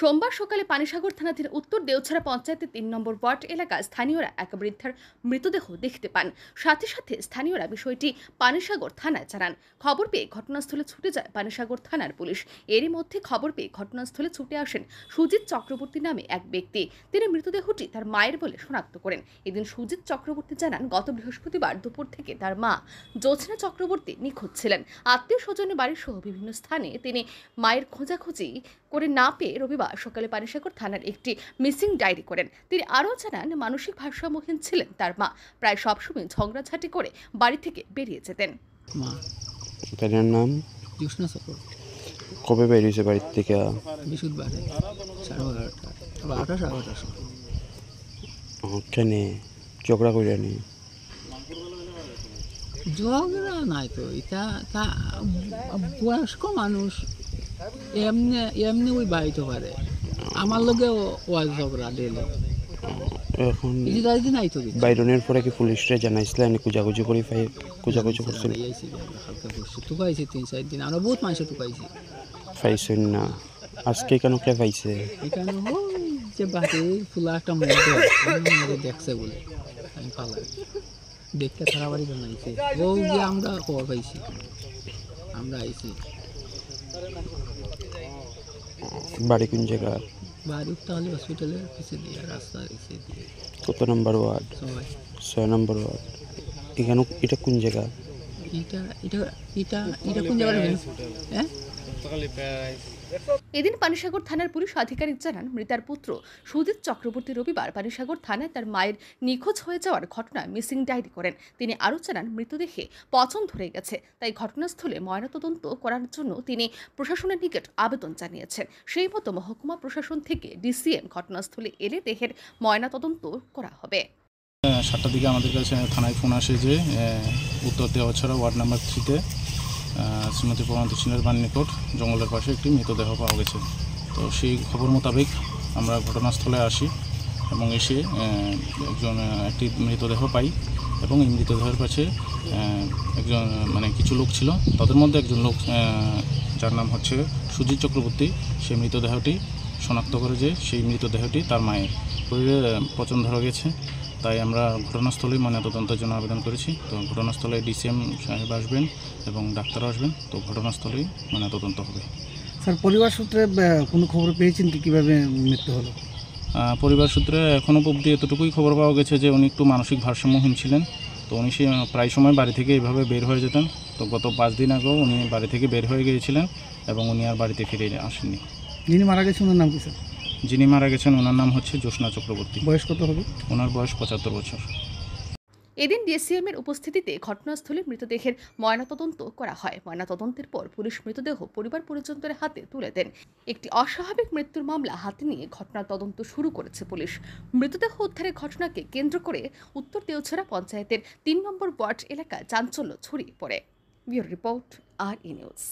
সোমবার সকালে পানিসাগর থানাধীন উত্তর দেওছড়া পঞ্চায়েতের তিন নম্বর ওয়ার্ড এলাকায় স্থানীয়রা এক বৃদ্ধার মৃতদেহ দেখতে পান সাথে সাথে স্থানীয়রা বিষয়টি পানিসাগর থানায় জানান খবর পেয়ে ঘটনাস্থলে ছুটে যায় পানিসাগর থানার পুলিশ এরই মধ্যে খবর পেয়ে ঘটনাস্থলে ছুটে আসেন সুজিত চক্রবর্তী নামে এক ব্যক্তি তিনি মৃতদেহটি তার মায়ের বলে শনাক্ত করেন এদিন সুজিত চক্রবর্তী জানান গত বৃহস্পতিবার দুপুর থেকে তার মা জোছনা চক্রবর্তী নিখোঁজ ছিলেন আত্মীয় স্বজনের বাড়ির সহ বিভিন্ন স্থানে তিনি মায়ের খোঁজাখুঁজি করে না পেয়ে রবিবার সকালে পানিসাগর থানার একটি মিসিং ডায়েরি করেন তিনি আরও জানান মানসিক ভারসাম্যহীন ছিলেন তার মা প্রায় সবসময় ঝগড়াঝাটি করে বাড়ি থেকে বেরিয়ে যেতেন মা তার নাম কবে বেরিয়েছে বাড়ির থেকে বৃহস্পতিবারে সাড়ে এগারোটা ওখানে ঝগড়া করে নি ঝগড়া নাই তো এটা তা বয়স্ক মানুষ এমনি এমনি ওই বাড়িতে পারে আমার লোকে ওয়াজ ঝগড়া ডেলে এখন বাইরনের পরে কি পুলিশরে জানাইছিল এনে কুজাকুজি করে ফাই কুজাকুজি করছিল টুকাইছে তিন চার দিন আমরা বহুত মানুষ টুকাইছে পাইছেন না আজকে কেন কে পাইছে এখানে যে বাকি ফুলা একটা মধ্যে দেখছে বলে আমি পালাই দেখতে তারা বাড়ি জানাইছে ও যে আমরা খবর পাইছি আমরা আইছি বাড়ি কোন জায়গা বাড়ি তাহলে হসপিটালের পিছে দিয়ে রাস্তার পিছে দিয়ে কত নম্বর ওয়ার্ড ছয় নম্বর ওয়ার্ড এখানে এটা কোন জায়গা এদিন পানিসাগর থানার পুলিশ আধিকারিক জানান মৃতার পুত্র সুজিত চক্রবর্তী রবিবার পানিসাগর থানায় তার মায়ের নিখোঁজ হয়ে যাওয়ার ঘটনায় মিসিং ডায়েরি করেন তিনি আরও জানান মৃতদেহে পচন ধরে গেছে তাই ঘটনাস্থলে ময়নাতদন্ত করার জন্য তিনি প্রশাসনের নিকট আবেদন জানিয়েছেন সেই মতো মহকুমা প্রশাসন থেকে ডিসিএম ঘটনাস্থলে এলে দেহের ময়নাতদন্ত করা হবে হ্যাঁ, সাতটার দিকে আমাদের কাছে থানায় ফোন আসে যে উত্তর দেওয়া ছাড়া ওয়ার্ড নাম্বার থ্রিতে শ্রীমতী প্রমান্ত সিনের বান নিকট জঙ্গলের পাশে একটি মৃতদেহ পাওয়া গেছে তো সেই খবর মোতাবেক আমরা ঘটনাস্থলে আসি এবং এসে একজন একটি মৃতদেহ পাই এবং এই মৃতদেহের কাছে একজন মানে কিছু লোক ছিল তাদের মধ্যে একজন লোক যার নাম হচ্ছে সুজিত চক্রবর্তী সেই মৃতদেহটি শনাক্ত করে যে সেই মৃতদেহটি তার মায়ের শরীরে পচন ধরা গেছে তাই আমরা ঘটনাস্থলেই ময়নাতদন্তের মানে জন্য আবেদন করেছি তো ঘটনাস্থলে ডিসিএম সাহেব আসবেন এবং ডাক্তার আসবেন তো ঘটনাস্থলেই ময়নাতদন্ত মানে হবে স্যার পরিবার সূত্রে কোনো খবর পেয়েছেন কি কীভাবে মৃত্যু হলো পরিবার সূত্রে এখনও অবধি এতটুকুই খবর পাওয়া গেছে যে উনি একটু মানসিক ভারসাম্যহীন ছিলেন তো উনি সে প্রায় সময় বাড়ি থেকে এইভাবে বের হয়ে যেতেন তো গত পাঁচ দিন আগেও উনি বাড়ি থেকে বের হয়ে গিয়েছিলেন এবং উনি আর বাড়িতে ফিরে আসেননি যিনি মারা গেছেন ওনার নাম কি স্যার যিনি মারা গেছেন ওনার নাম হচ্ছে জোসনা চক্রবর্তী বয়স কত হবে ওনার বয়স পঁচাত্তর বছর এদিন ডিএসিএম এর উপস্থিতিতে ঘটনাস্থলে মৃতদেহের ময়নাতদন্ত করা হয় ময়নাতদন্তের পর পুলিশ মৃতদেহ পরিবার পরিজনদের হাতে তুলে দেন একটি অস্বাভাবিক মৃত্যুর মামলা হাতে নিয়ে ঘটনার তদন্ত শুরু করেছে পুলিশ মৃতদেহ উদ্ধারের ঘটনাকে কেন্দ্র করে উত্তর দেওছড়া পঞ্চায়েতের তিন নম্বর ওয়ার্ড এলাকা চাঞ্চল্য ছড়িয়ে পড়ে রিপোর্ট আর ই নিউজ